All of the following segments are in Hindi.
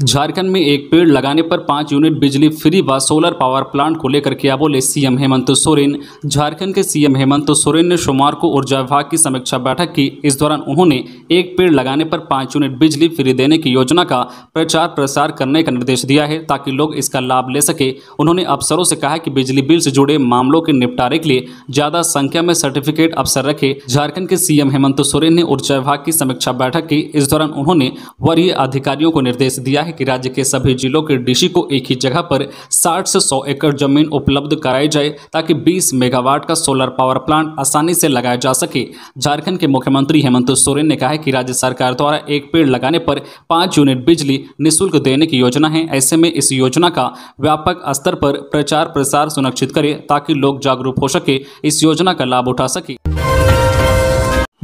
झारखंड में एक पेड़ लगाने पर पाँच यूनिट बिजली फ्री व सोलर पावर प्लांट को लेकर किया बोले सीएम हेमंत सोरेन झारखंड के सीएम हेमंत सोरेन ने सोमवार को ऊर्जा विभाग की समीक्षा बैठक की इस दौरान उन्होंने एक पेड़ लगाने पर पाँच यूनिट बिजली फ्री देने की योजना का प्रचार प्रसार करने का निर्देश दिया है ताकि लोग इसका लाभ ले सके उन्होंने अफसरों से कहा कि बिजली बिल से जुड़े मामलों के निपटारे के लिए ज़्यादा संख्या में सर्टिफिकेट अफसर रखे झारखंड के सीएम हेमंत सोरेन ने ऊर्जा विभाग की समीक्षा बैठक की इस दौरान उन्होंने वरीय अधिकारियों को निर्देश दिया किया है कि राज्य के सभी जिलों के डीसी को एक ही जगह पर 60 से 100 एकड़ जमीन उपलब्ध कराई जाए ताकि 20 मेगावाट का सोलर पावर प्लांट आसानी से लगाया जा सके झारखंड के मुख्यमंत्री हेमंत सोरेन ने कहा है कि राज्य सरकार द्वारा एक पेड़ लगाने पर पाँच यूनिट बिजली निःशुल्क देने की योजना है ऐसे में इस योजना का व्यापक स्तर पर प्रचार प्रसार सुनिश्चित करे ताकि लोग जागरूक हो सके इस योजना का लाभ उठा सके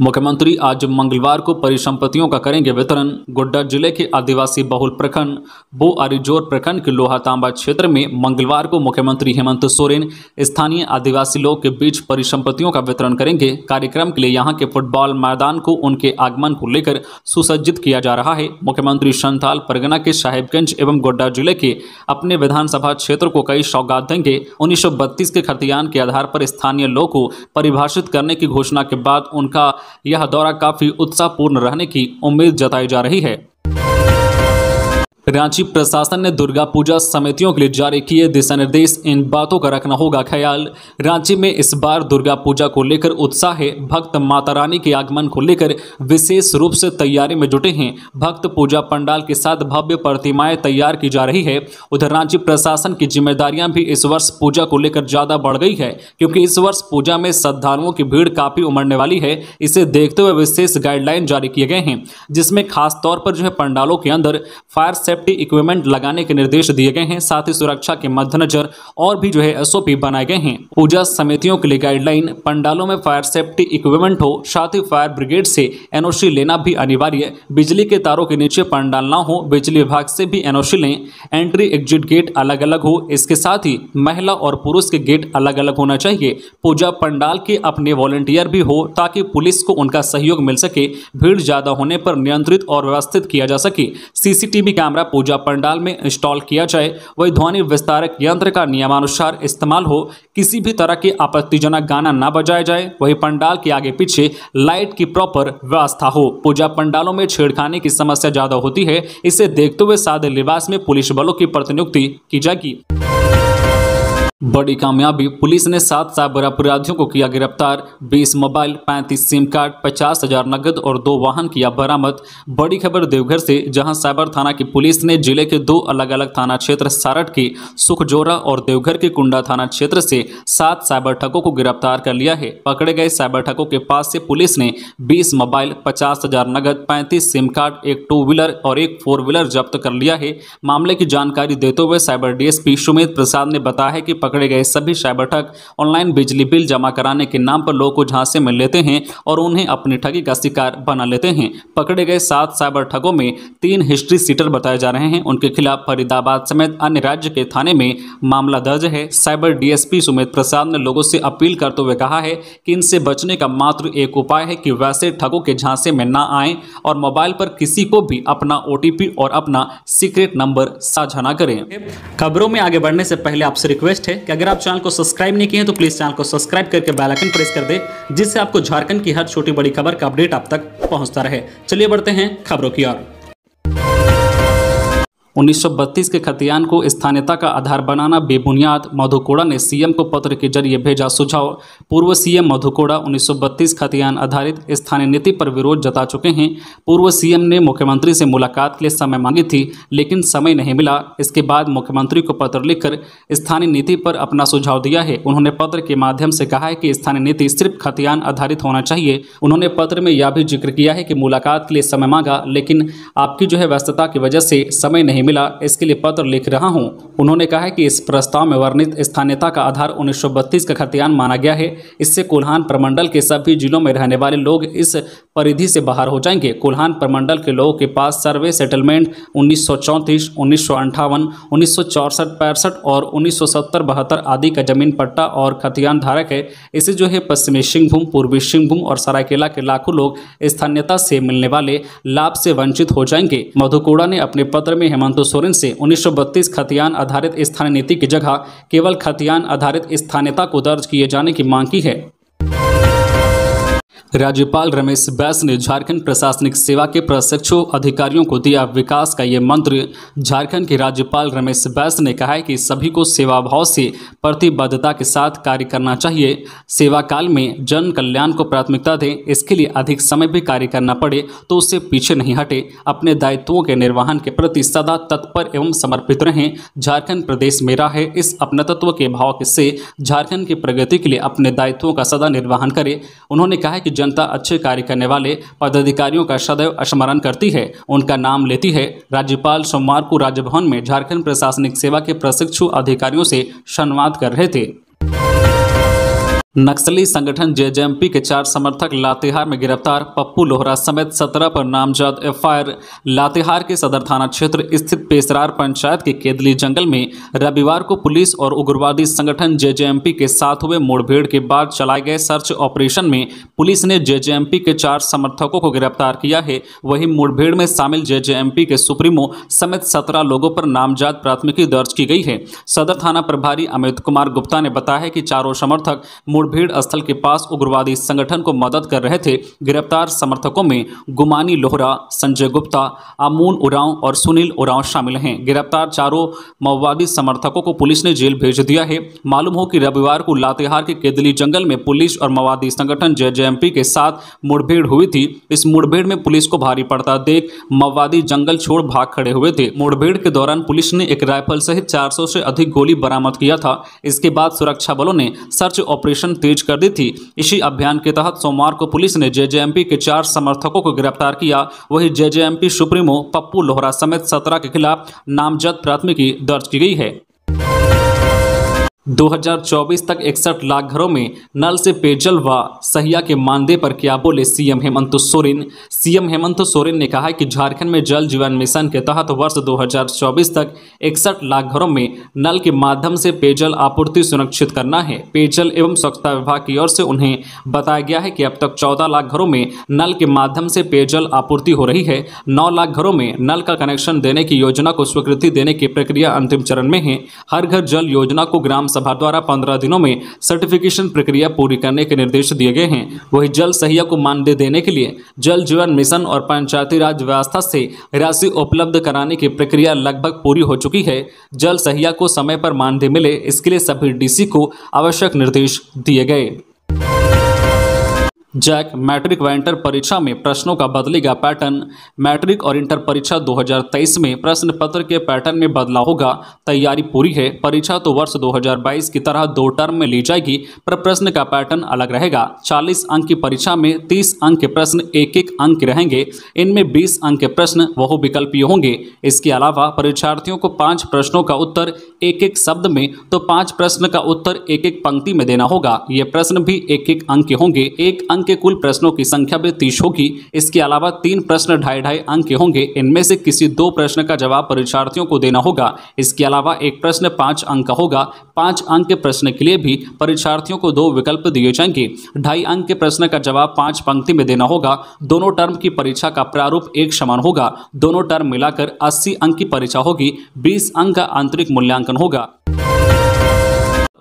मुख्यमंत्री आज मंगलवार को परिसंपत्तियों का करेंगे वितरण गोड्डा जिले के आदिवासी बहुल प्रखंड बो अरिजोर प्रखंड के लोहातांबा क्षेत्र में मंगलवार को मुख्यमंत्री हेमंत सोरेन स्थानीय आदिवासी लोगों के बीच परिसंपत्तियों का वितरण करेंगे कार्यक्रम के लिए यहां के फुटबॉल मैदान को उनके आगमन को लेकर सुसज्जित किया जा रहा है मुख्यमंत्री संथाल परगना के साहिबगंज एवं गोड्डा जिले के अपने विधानसभा क्षेत्र को कई सौगात देंगे उन्नीस के खतियान के आधार पर स्थानीय लोग को परिभाषित करने की घोषणा के बाद उनका यह दौरा काफी उत्साहपूर्ण रहने की उम्मीद जताई जा रही है रांची प्रशासन ने दुर्गा पूजा समितियों के लिए जारी किए दिशा निर्देश इन बातों का रखना होगा ख्याल रांची में इस बार दुर्गा पूजा को लेकर उत्साह है भक्त माता रानी के आगमन को लेकर विशेष रूप से तैयारी में जुटे हैं भक्त पूजा पंडाल के साथ भव्य प्रतिमाएं तैयार की जा रही है उधर रांची प्रशासन की जिम्मेदारियां भी इस वर्ष पूजा को लेकर ज्यादा बढ़ गई है क्योंकि इस वर्ष पूजा में श्रद्धालुओं की भीड़ काफी उमड़ने वाली है इसे देखते हुए विशेष गाइडलाइन जारी किए गए हैं जिसमें खासतौर पर जो है पंडालों के अंदर फायर सेफ्ट सेफ्टी इक्विपमेंट लगाने के निर्देश दिए गए हैं साथ ही सुरक्षा के मद्देनजर और भी जो है एसओपी बनाए गए हैं पूजा समितियों के लिए गाइडलाइन पंडालों में फायर सेफ्टी इक्विपमेंट हो साथ ही फायर ब्रिगेड से एनओसी लेना भी अनिवार्य बिजली के तारों के नीचे पंडाल न हो बिजली विभाग से भी एनओसी लें एंट्री एग्जिट गेट अलग अलग हो इसके साथ ही महिला और पुरुष के गेट अलग अलग होना चाहिए पूजा पंडाल के अपने वॉलेंटियर भी हो ताकि पुलिस को उनका सहयोग मिल सके भीड़ ज्यादा होने पर नियंत्रित और व्यवस्थित किया जा सके सीसीटीवी कैमरा पूजा पंडाल में इंस्टॉल किया जाए वही ध्वनि विस्तारक यंत्र का नियमानुसार इस्तेमाल हो किसी भी तरह के आपत्तिजनक गाना ना बजाया जाए वही पंडाल के आगे पीछे लाइट की प्रॉपर व्यवस्था हो पूजा पंडालों में छेड़खानी की समस्या ज्यादा होती है इसे देखते हुए सादे लिबास में पुलिस बलों की प्रतिनियुक्ति की जाएगी बड़ी कामयाबी पुलिस ने सात साइबर अपराधियों को किया गिरफ्तार 20 मोबाइल 35 सिम कार्ड पचास हजार नकद और दो वाहन किया बरामद बड़ी खबर देवघर से जहां साइबर थाना की पुलिस ने जिले के दो अलग अलग थाना क्षेत्र सारठ के सुखजोरा और देवघर के कुंडा थाना क्षेत्र से सात साइबर ठगों को गिरफ्तार कर लिया है पकड़े गए साइबर ठगों के पास से पुलिस ने बीस मोबाइल पचास नगद पैंतीस सिम कार्ड एक टू व्हीलर और एक फोर व्हीलर जब्त कर लिया है मामले की जानकारी देते हुए साइबर डीएसपी सुमित प्रसाद ने बताया कि पकड़े गए सभी साइबर ठग ऑनलाइन बिजली बिल जमा कराने के नाम पर लोगों को झांसे में लेते हैं और उन्हें अपनी ठगी का शिकार बना लेते हैं पकड़े गए सात साइबर ठगों में तीन हिस्ट्री सीटर बताए जा रहे हैं उनके खिलाफ फरीदाबाद समेत अन्य राज्य के थाने में मामला दर्ज है साइबर डीएसपी सुमित प्रसाद ने लोगों से अपील करते हुए कहा है कि इनसे बचने का मात्र एक उपाय है कि वैसे ठगों के झांसे में ना आए और मोबाइल पर किसी को भी अपना ओ और अपना सीक्रेट नंबर साझा ना करें खबरों में आगे बढ़ने से पहले आपसे रिक्वेस्ट है कि अगर आप चैनल को सब्सक्राइब नहीं किए हैं तो प्लीज़ चैनल को सब्सक्राइब करके बेल आइकन प्रेस कर दें जिससे आपको झारखंड की हर छोटी बड़ी खबर का अपडेट आप तक पहुंचता रहे चलिए बढ़ते हैं खबरों की ओर 1932 के खतियान को स्थानीयता का आधार बनाना बेबुनियाद मधुकोड़ा ने सीएम को पत्र के जरिए भेजा सुझाव पूर्व सीएम मधुकोड़ा 1932 खतियान आधारित स्थानीय नीति पर विरोध जता चुके हैं पूर्व सीएम ने मुख्यमंत्री से मुलाकात के लिए समय मांगी थी लेकिन समय नहीं मिला इसके बाद मुख्यमंत्री को पत्र लिखकर स्थानीय नीति पर अपना सुझाव दिया है उन्होंने पत्र के माध्यम से कहा है कि स्थानीय नीति सिर्फ खतियान आधारित होना चाहिए उन्होंने पत्र में यह भी जिक्र किया है कि मुलाकात के लिए समय मांगा लेकिन आपकी जो है व्यस्तता की वजह से समय नहीं नहीं मिला इसके लिए पत्र लिख रहा हूं उन्होंने कहा है कि इस प्रस्ताव में वर्णित स्थानीयता का आधार उन्नीस का खतियान माना गया है इससे कोल्हान प्रमंडल के सभी जिलों में रहने वाले लोग इस परिधि से बाहर हो जाएंगे कोल्हान प्रमंडल के लोगों के पास सर्वे सेटलमेंट उन्नीस सौ चौंतीस उन्नीस सौ अंठावन उन्नीस सौ चौसठ पैंसठ और उन्नीस सौ सत्तर बहत्तर आदि का जमीन पट्टा और खतियान धारक है इसे जो है पश्चिमी सिंहभूम पूर्वी सिंहभूम और सरायकेला के लाखों लोग स्थानीयता से मिलने वाले लाभ से वंचित हो जाएंगे मधुकोड़ा ने अपने पत्र में हेमंत सोरेन से उन्नीस खतियान आधारित स्थानीय नीति की जगह केवल खतियान आधारित स्थानीयता को दर्ज किए जाने की मांग की है राज्यपाल रमेश बैस ने झारखंड प्रशासनिक सेवा के प्रशिक्षु अधिकारियों को दिया विकास का ये मंत्र झारखंड के राज्यपाल रमेश बैस ने कहा है कि सभी को सेवा भाव से प्रतिबद्धता के साथ कार्य करना चाहिए सेवा काल में जन कल्याण को प्राथमिकता दें इसके लिए अधिक समय भी कार्य करना पड़े तो उससे पीछे नहीं हटे अपने दायित्वों के निर्वहन के प्रति सदा तत्पर एवं समर्पित रहें झारखंड प्रदेश मेरा है इस तत्व के भाव से झारखंड की प्रगति के लिए अपने दायित्वों का सदा निर्वहन करें उन्होंने कहा कि जनता अच्छे कार्य करने वाले पदाधिकारियों का सदैव स्मरण करती है उनका नाम लेती है राज्यपाल सोमवार को राजभवन में झारखंड प्रशासनिक सेवा के प्रशिक्षु अधिकारियों से संवाद कर रहे थे नक्सली संगठन जेजेएमपी के चार समर्थक लातेहार में गिरफ्तार पप्पू लोहरा समेत सत्रह पर नामजद एफआईआर लातेहार के सदर थाना क्षेत्र स्थित पेसरार पंचायत के केदली जंगल में रविवार को पुलिस और उग्रवादी संगठन जेजेएमपी के साथ हुए मुठभेड़ के बाद चलाए गए सर्च ऑपरेशन में पुलिस ने जेजेएमपी के चार समर्थकों को गिरफ्तार किया है वहीं मुठभेड़ में शामिल जेजेएमपी के सुप्रीमो समेत सत्रह लोगों पर नामजद प्राथमिकी दर्ज की गई है सदर थाना प्रभारी अमित कुमार गुप्ता ने बताया कि चारों समर्थक मुठभेड़ स्थल के पास उग्रवादी संगठन को मदद कर रहे थे गिरफ्तार समर्थकों में गुमानी लोहरा संजय गुप्ता अमून उरांव और सुनील उरांव शामिल हैं गिरफ्तार चारों माओवादी समर्थकों को पुलिस ने जेल भेज दिया है मालूम हो कि रविवार को लातेहार के केदली जंगल में पुलिस और माओवादी संगठन जेजेएमपी के साथ मुठभेड़ हुई थी इस मुठभेड़ में पुलिस को भारी पड़ता देख माओवादी जंगल छोड़ भाग खड़े हुए थे मुठभेड़ के दौरान पुलिस ने एक राइफल सहित चार से अधिक गोली बरामद किया था इसके बाद सुरक्षा बलों ने सर्च ऑपरेशन ऑपरेशन तेज कर दी थी इसी अभियान के तहत सोमवार को पुलिस ने जेजेएमपी के चार समर्थकों को गिरफ्तार किया वहीं जेजेएमपी सुप्रीमो पप्पू लोहरा समेत सत्रह के खिलाफ नामजद प्राथमिकी दर्ज की गई है 2024 तक इकसठ लाख घरों में नल से पेयजल व सहिया के मानदेय पर क्या बोले सीएम हेमंत सोरेन सीएम हेमंत सोरेन ने कहा कि झारखंड में जल जीवन मिशन के तहत वर्ष 2024 तक इकसठ लाख घरों में नल के माध्यम से पेयजल आपूर्ति सुनिश्चित करना है पेयजल एवं स्वच्छता विभाग की ओर से उन्हें बताया गया है कि अब तक चौदह लाख घरों में नल के माध्यम से पेयजल आपूर्ति हो रही है नौ लाख घरों में नल का कनेक्शन देने की योजना को स्वीकृति देने की प्रक्रिया अंतिम चरण में है हर घर जल योजना को ग्राम विधानसभा द्वारा पंद्रह दिनों में सर्टिफिकेशन प्रक्रिया पूरी करने के निर्देश दिए गए हैं वही जल सहिया को मानदेय देने के लिए जल जीवन मिशन और पंचायती राज व्यवस्था से राशि उपलब्ध कराने की प्रक्रिया लगभग पूरी हो चुकी है जल सहिया को समय पर मानदेय मिले इसके लिए सभी डीसी को आवश्यक निर्देश दिए गए जैक मैट्रिक व इंटर परीक्षा में प्रश्नों का बदलेगा पैटर्न मैट्रिक और इंटर परीक्षा 2023 में प्रश्न पत्र के पैटर्न में बदलाव होगा तैयारी पूरी है परीक्षा तो वर्ष 2022 की तरह दो टर्म में ली जाएगी पर प्रश्न का पैटर्न अलग रहेगा 40 अंक की परीक्षा में 30 अंक के प्रश्न एक एक अंक रहेंगे इनमें बीस अंक के प्रश्न बहुविकल्पीय होंगे इसके अलावा परीक्षार्थियों को पाँच प्रश्नों का उत्तर एक एक शब्द में तो पाँच प्रश्न का उत्तर एक एक पंक्ति में देना होगा ये प्रश्न भी एक एक अंक के होंगे एक अंक अंक के कुल प्रश्नों की संख्या भी तीस होगी इसके अलावा तीन प्रश्न ढाई ढाई अंक के होंगे इनमें से किसी दो प्रश्न का जवाब परीक्षार्थियों को देना होगा इसके अलावा एक प्रश्न पाँच अंक का होगा पाँच अंक के प्रश्न के लिए भी परीक्षार्थियों को दो विकल्प दिए जाएंगे ढाई अंक के प्रश्न का जवाब पाँच पंक्ति में देना होगा दोनों टर्म की परीक्षा का प्रारूप एक समान होगा दोनों टर्म मिलाकर अस्सी अंक की परीक्षा होगी बीस अंक का आंतरिक मूल्यांकन होगा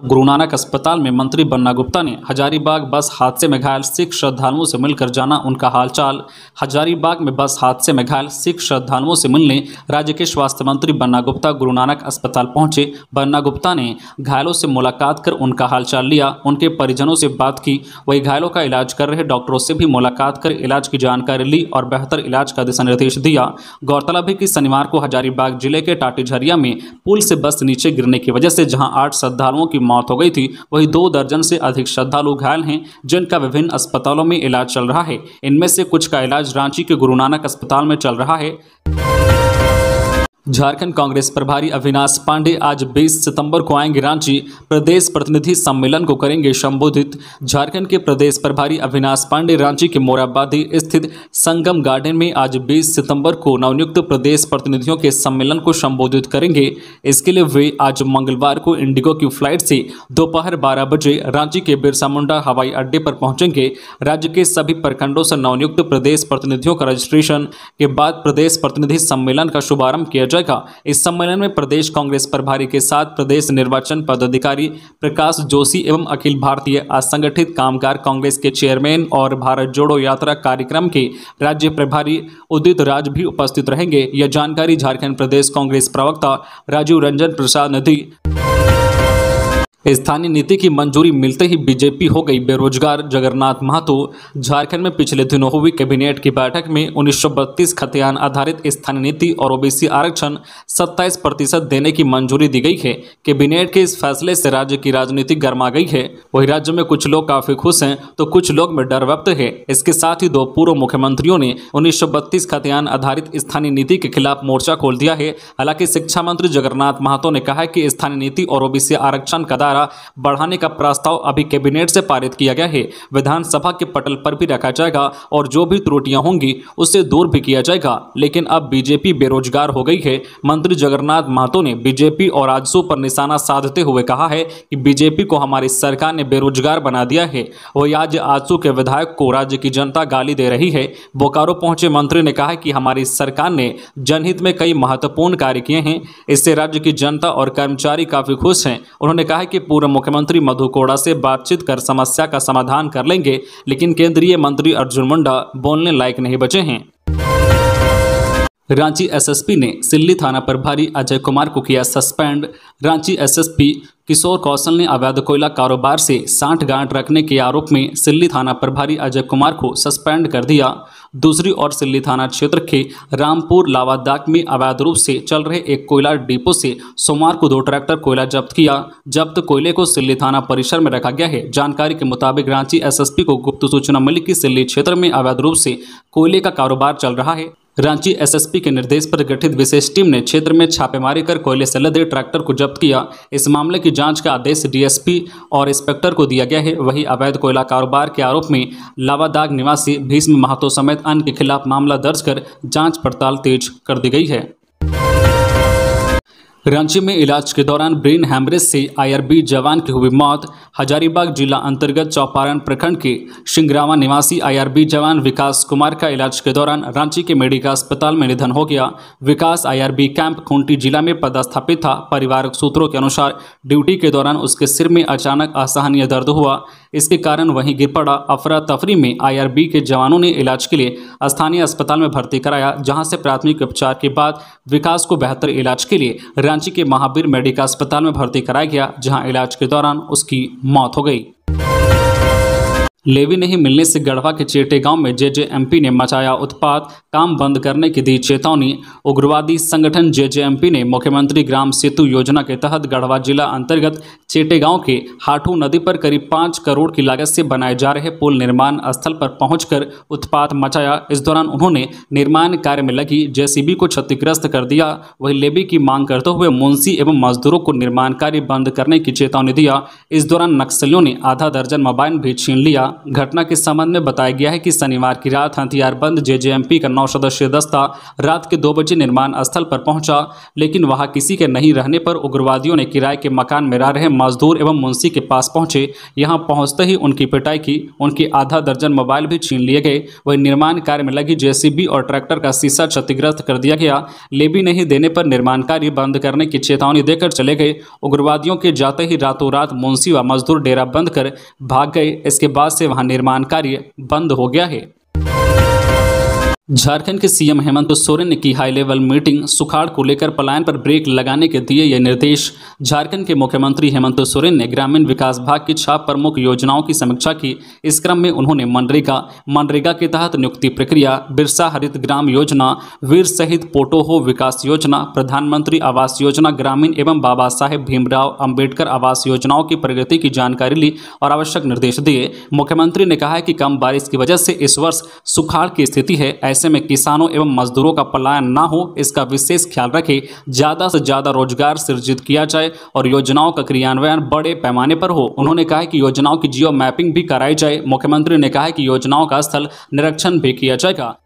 गुरु नानक अस्पताल में मंत्री बन्ना गुप्ता ने हजारीबाग बस हादसे में घायल सिख श्रद्धालुओं से मिलकर जाना उनका हालचाल हजारीबाग में बस हादसे में घायल सिख श्रद्धालुओं से मिलने राज्य के स्वास्थ्य मंत्री बन्ना गुप्ता गुरु नानक अस्पताल पहुंचे बन्ना गुप्ता ने घायलों से मुलाकात कर उनका हालचाल लिया उनके परिजनों से बात की वही घायलों का इलाज कर रहे डॉक्टरों से भी मुलाकात कर इलाज की जानकारी ली और बेहतर इलाज का दिशा निर्देश दिया गौरतलब है कि शनिवार को हजारीबाग जिले के टाटीझरिया में पुल से बस नीचे गिरने की वजह से जहाँ आठ श्रद्धालुओं की मौत हो गई थी वहीं दो दर्जन से अधिक श्रद्धालु घायल हैं जिनका विभिन्न अस्पतालों में इलाज चल रहा है इनमें से कुछ का इलाज रांची के गुरु नानक अस्पताल में चल रहा है झारखंड कांग्रेस प्रभारी अविनाश पांडे आज 20 सितंबर को आएंगे रांची प्रदेश प्रतिनिधि सम्मेलन को करेंगे संबोधित झारखंड के प्रदेश प्रभारी अविनाश पांडे रांची के मोराबादी स्थित संगम गार्डन में आज 20 सितंबर को नवनियुक्त प्रदेश प्रतिनिधियों के सम्मेलन को संबोधित करेंगे इसके लिए वे आज मंगलवार को इंडिगो की फ्लाइट से दोपहर बारह बजे रांची के बिरसा मुंडा हवाई अड्डे पर पहुंचेंगे राज्य के सभी प्रखंडों से नवनियुक्त प्रदेश प्रतिनिधियों का रजिस्ट्रेशन के बाद प्रदेश प्रतिनिधि सम्मेलन का शुभारंभ किया जगह इस सम्मेलन में प्रदेश कांग्रेस प्रभारी के साथ प्रदेश निर्वाचन पदाधिकारी प्रकाश जोशी एवं अखिल भारतीय असंगठित कामगार कांग्रेस के चेयरमैन और भारत जोड़ो यात्रा कार्यक्रम के राज्य प्रभारी उदित राज भी उपस्थित रहेंगे यह जानकारी झारखंड प्रदेश कांग्रेस प्रवक्ता राजीव रंजन प्रसाद ने दी स्थानीय नीति की मंजूरी मिलते ही बीजेपी हो गई बेरोजगार जगन्नाथ महतो झारखंड में पिछले दिनों हुई कैबिनेट की बैठक में उन्नीस खतियान आधारित स्थानीय नीति और ओबीसी आरक्षण 27 प्रतिशत देने की मंजूरी दी गई है कैबिनेट के इस फैसले से राज्य की राजनीति गर्मा गई है वही राज्य में कुछ लोग काफी खुश हैं तो कुछ लोग में डर व्यक्त है इसके साथ ही दो पूर्व मुख्यमंत्रियों ने उन्नीस खतियान आधारित स्थानीय नीति के खिलाफ मोर्चा खोल दिया है हालांकि शिक्षा मंत्री जगन्नाथ महतो ने कहा की स्थानीय नीति और ओबीसी आरक्षण का धारा बढ़ाने का प्रस्ताव अभी कैबिनेट से पारित किया गया है विधानसभा के पटल पर भी रखा जाएगा और जो भी त्रुटियां होंगी उससे दूर भी किया जाएगा लेकिन अब बीजेपी बेरोजगार हो गई है मंत्री जगन्नाथ महतो ने बीजेपी और राजस्व पर निशाना साधते हुए कहा है कि बीजेपी को हमारी सरकार ने बेरोजगार बना दिया है वही आज आजसू के विधायक को राज्य की जनता गाली दे रही है बोकारो पहुंचे मंत्री ने कहा कि हमारी सरकार ने जनहित में कई महत्वपूर्ण कार्य किए हैं इससे राज्य की जनता और कर्मचारी काफी खुश हैं उन्होंने कहा कि के पूर्व मुख्यमंत्री मधु कोड़ा से बातचीत कर समस्या का समाधान कर लेंगे लेकिन केंद्रीय मंत्री अर्जुन मुंडा बोलने लायक नहीं बचे हैं रांची एसएसपी ने सिल्ली थाना प्रभारी अजय कुमार को किया सस्पेंड रांची एसएसपी किशोर कौशल ने अवैध कोयला कारोबार से साठ गांठ रखने के आरोप में सिल्ली थाना प्रभारी अजय कुमार को सस्पेंड कर दिया दूसरी ओर सिल्ली थाना क्षेत्र के रामपुर लावादाक में अवैध रूप से चल रहे एक कोयला डिपो से सोमवार को दो ट्रैक्टर कोयला जब्त किया जब्त कोयले को सिल्ली थाना परिसर में रखा गया है जानकारी के मुताबिक रांची एसएसपी को गुप्त सूचना मिली कि सिल्ली क्षेत्र में अवैध रूप से कोयले का कारोबार चल रहा है रांची एसएसपी के निर्देश पर गठित विशेष टीम ने क्षेत्र में छापेमारी कर कोयले से लदे ट्रैक्टर को जब्त किया इस मामले की जांच का आदेश डीएसपी और इंस्पेक्टर को दिया गया है वहीं अवैध कोयला कारोबार के आरोप में लावादाग निवासी भीष्म महतो समेत अन्य के खिलाफ मामला दर्ज कर जांच पड़ताल तेज कर दी गई है रांची में इलाज के दौरान ब्रेन हैमरेज से आईआरबी जवान की हुई मौत हजारीबाग जिला अंतर्गत चौपारण प्रखंड के सिंगरावा निवासी आईआरबी जवान विकास कुमार का इलाज के दौरान रांची के मेडिकल अस्पताल में निधन हो गया विकास आईआरबी कैंप खूंटी जिला में पदस्थापित था परिवार सूत्रों के अनुसार ड्यूटी के दौरान उसके सिर में अचानक असहनीय दर्द हुआ इसके कारण वहीं गिर पड़ा अफरा तफरी में आई के जवानों ने इलाज के लिए स्थानीय अस्पताल में भर्ती कराया जहाँ से प्राथमिक उपचार के बाद विकास को बेहतर इलाज के लिए रांची के महावीर मेडिकल अस्पताल में भर्ती कराया गया जहां इलाज के दौरान उसकी मौत हो गई लेवी नहीं मिलने से गढ़वा के चेटे गांव में जेजेएमपी ने मचाया उत्पात काम बंद करने की दी चेतावनी उग्रवादी संगठन जेजेएमपी ने मुख्यमंत्री ग्राम सेतु योजना के तहत गढ़वा जिला अंतर्गत चेटे गांव के हाटू नदी पर करीब पाँच करोड़ की लागत से बनाए जा रहे पुल निर्माण स्थल पर पहुंचकर उत्पात मचाया इस दौरान उन्होंने निर्माण कार्य में लगी जेसीबी को क्षतिग्रस्त कर दिया वही लेवी की मांग करते हुए मुंशी एवं मजदूरों को निर्माण कार्य बंद करने की चेतावनी दिया इस दौरान नक्सलियों ने आधा दर्जन मोबाइल भी छीन लिया घटना के संबंध में बताया गया है कि शनिवार की रात हथियारबंद जे का नौ सदस्य दस्ता रात के दो बजे निर्माण स्थल पर पहुंचा लेकिन वहां किसी के नहीं रहने पर उग्रवादियों ने किराए के मकान में रह रहे मजदूर एवं मुंशी के पास पहुंचे यहां पहुंचते ही उनकी पिटाई की उनके आधा दर्जन मोबाइल भी छीन लिए गए वही निर्माण कार्य में लगी जेसीबी और ट्रैक्टर का शीशा क्षतिग्रस्त कर दिया गया लेबी नहीं देने पर निर्माण कार्य बंद करने की चेतावनी देकर चले गए उग्रवादियों के जाते ही रातों रात मुंशी व मजदूर डेरा बंद कर भाग गए इसके बाद से वहाँ निर्माण कार्य बंद हो गया है झारखंड के सीएम हेमंत सोरेन ने की हाई लेवल मीटिंग सुखाड़ को लेकर पलायन पर ब्रेक लगाने के दिए ये निर्देश झारखंड के मुख्यमंत्री हेमंत सोरेन ने ग्रामीण विकास भाग की छह प्रमुख योजनाओं की समीक्षा की इस क्रम में उन्होंने मनरेगा मनरेगा के तहत नियुक्ति प्रक्रिया बिरसा हरित ग्राम योजना वीर सहित पोटोहो विकास योजना प्रधानमंत्री आवास योजना ग्रामीण एवं बाबा साहेब भीमराव अम्बेडकर आवास योजनाओं की प्रगति की जानकारी ली और आवश्यक निर्देश दिए मुख्यमंत्री ने कहा कि कम बारिश की वजह से इस वर्ष सुखाड़ की स्थिति है ऐसे में किसानों एवं मजदूरों का पलायन ना हो इसका विशेष ख्याल रखे ज़्यादा से ज़्यादा रोजगार सृजित किया जाए और योजनाओं का क्रियान्वयन बड़े पैमाने पर हो उन्होंने कहा कि योजनाओं की जियो मैपिंग भी कराई जाए मुख्यमंत्री ने कहा कि योजनाओं का स्थल निरीक्षण भी किया जाएगा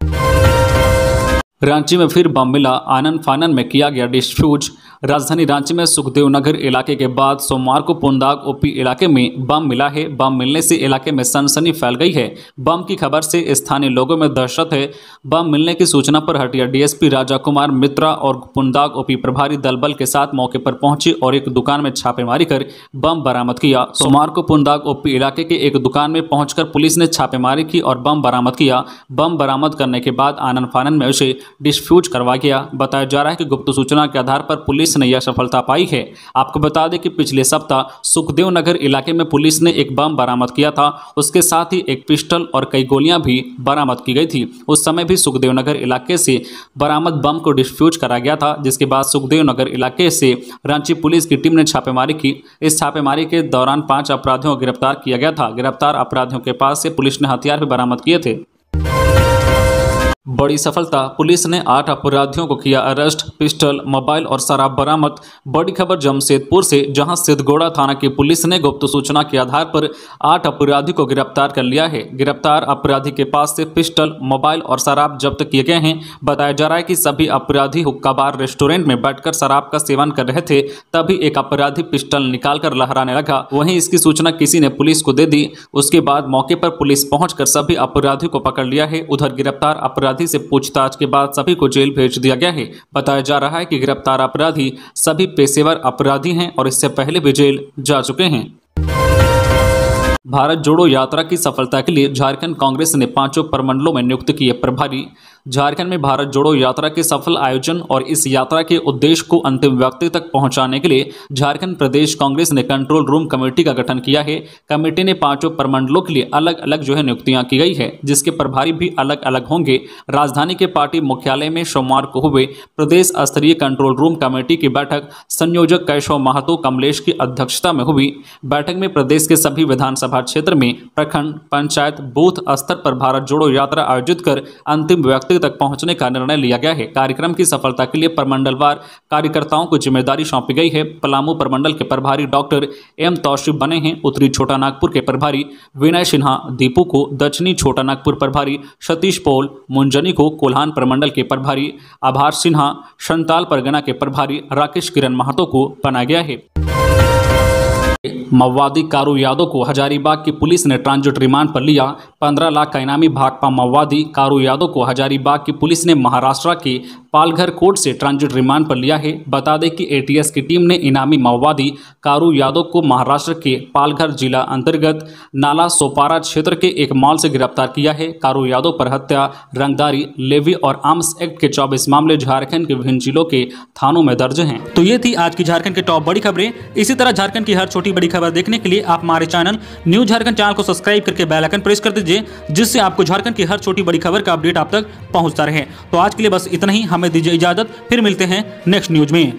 रांची में फिर बम मिला आनंद फानन में किया गया डिस्फ्यूज राजधानी रांची में सुखदेव नगर इलाके के बाद सोमवार को पुनदाग ओपी इलाके में बम मिला है बम मिलने से इलाके में सनसनी फैल गई है बम की खबर से स्थानीय लोगों में दहशत है बम मिलने की सूचना पर हटिया डीएसपी राजा कुमार मित्रा और पुनदाग ओपी प्रभारी दलबल के साथ मौके पर पहुंचे और एक दुकान में छापेमारी कर बम बरामद किया सोमवार को पुनदाग ओपी इलाके के एक दुकान में पहुंचकर पुलिस ने छापेमारी की और बम बरामद किया बम बरामद करने के बाद आनंद फानंद में उसे डिस्फ्यूज करवा गया बताया जा रहा है कि गुप्त सूचना के आधार पर पुलिस पुलिस ने यह सफलता पाई है आपको बता दें कि पिछले सप्ताह सुखदेव नगर इलाके में पुलिस ने एक बम बरामद किया था उसके साथ ही एक पिस्टल और कई गोलियां भी बरामद की गई थी उस समय भी सुखदेव नगर इलाके से बरामद बम को डिस्फ्यूज करा गया था जिसके बाद सुखदेव नगर इलाके से रांची पुलिस की टीम ने छापेमारी की इस छापेमारी के दौरान पांच अपराधियों को गिरफ्तार किया गया था गिरफ्तार अपराधियों के पास से पुलिस ने हथियार भी बरामद किए थे बड़ी सफलता पुलिस ने आठ अपराधियों को किया अरेस्ट पिस्टल मोबाइल और शराब बरामद बड़ी खबर जमशेदपुर से जहां सिद्धगोड़ा थाना की पुलिस ने गुप्त सूचना के आधार पर आठ अपराधी को गिरफ्तार कर लिया है गिरफ्तार अपराधी के पास से पिस्टल मोबाइल और शराब जब्त किए गए हैं बताया जा रहा है कि सभी अपराधी हुक्का रेस्टोरेंट में बैठकर शराब का सेवन कर रहे थे तभी एक अपराधी पिस्टल निकाल लहराने लगा वहीं इसकी सूचना किसी ने पुलिस को दे दी उसके बाद मौके पर पुलिस पहुंचकर सभी अपराधियों को पकड़ लिया है उधर गिरफ्तार अपराधी अपराधी से पूछताछ के बाद सभी को जेल भेज दिया गया है बताया जा रहा है कि गिरफ्तार अपराधी सभी पेशेवर अपराधी हैं और इससे पहले भी जेल जा चुके हैं भारत जोड़ो यात्रा की सफलता के लिए झारखंड कांग्रेस ने पांचों प्रमंडलों में नियुक्त किए प्रभारी झारखंड में भारत जोड़ो यात्रा के सफल आयोजन और इस यात्रा के उद्देश्य को अंतिम व्यक्ति तक पहुंचाने के लिए झारखंड प्रदेश कांग्रेस ने कंट्रोल रूम कमेटी का गठन किया है कमेटी ने पांचों प्रमंडलों के लिए अलग अलग जो है नियुक्तियां की गई है जिसके प्रभारी भी अलग अलग होंगे राजधानी के पार्टी मुख्यालय में सोमवार को हुए प्रदेश स्तरीय कंट्रोल रूम कमेटी की बैठक संयोजक कैशव महतो कमलेश की अध्यक्षता में हुई बैठक में प्रदेश के सभी विधानसभा क्षेत्र में प्रखंड पंचायत बूथ स्तर पर भारत जोड़ो यात्रा आयोजित कर अंतिम व्यक्ति व्यक्ति तक पहुंचने का निर्णय लिया गया है कार्यक्रम की सफलता के लिए प्रमंडलवार कार्यकर्ताओं को जिम्मेदारी सौंपी गई है पलामू प्रमंडल के प्रभारी डॉक्टर एम तौशिफ बने हैं उत्तरी छोटा नागपुर के प्रभारी विनय सिन्हा दीपू को दक्षिणी छोटा नागपुर प्रभारी सतीश पोल मुंजनी को कोल्हान प्रमंडल के प्रभारी आभार सिन्हा संताल परगना के प्रभारी राकेश किरण महतो को बनाया गया है माओवादी कारू यादव को हजारीबाग की पुलिस ने ट्रांजिट रिमांड पर लिया पंद्रह लाख का इनामी भाकपा माओवादी कारू यादव को हजारीबाग की पुलिस ने महाराष्ट्र के पालघर कोर्ट से ट्रांजिट रिमांड पर लिया है बता दें कि एटीएस की टीम ने इनामी माओवादी कारू यादव को महाराष्ट्र के पालघर जिला अंतर्गत नाला सोपारा क्षेत्र के एक मॉल से गिरफ्तार किया है कारू यादव पर हत्या रंगदारी लेवी और आर्म्स एक्ट के चौबीस मामले झारखंड के विभिन्न जिलों के थानों में दर्ज हैं तो ये थी आज की झारखंड की टॉप बड़ी खबरें इसी तरह झारखंड की हर छोटी बड़ी खबर देखने के लिए आप हमारे चैनल न्यूज झारखंड चैनल को सब्सक्राइब करके बेलाइकन प्रेस कर दीजिए जिससे आपको झारखंड की हर छोटी बड़ी खबर का अपडेट आप तक पहुंचता रहे तो आज के लिए बस इतना ही हमें दीजिए इजाजत फिर मिलते हैं नेक्स्ट न्यूज में